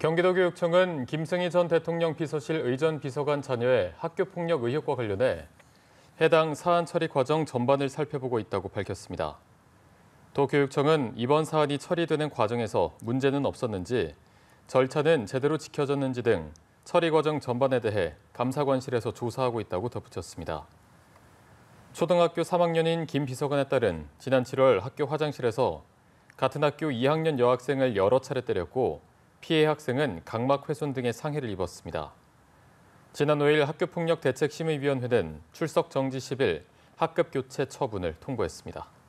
경기도교육청은 김승희 전 대통령 비서실 의전 비서관 자녀의 학교폭력 의혹과 관련해 해당 사안 처리 과정 전반을 살펴보고 있다고 밝혔습니다. 도 교육청은 이번 사안이 처리되는 과정에서 문제는 없었는지, 절차는 제대로 지켜졌는지 등 처리 과정 전반에 대해 감사관실에서 조사하고 있다고 덧붙였습니다. 초등학교 3학년인 김 비서관에 따른 지난 7월 학교 화장실에서 같은 학교 2학년 여학생을 여러 차례 때렸고 피해 학생은 각막 훼손 등의 상해를 입었습니다. 지난 5일 학교폭력 대책심의위원회는 출석 정지 10일 학급 교체 처분을 통보했습니다.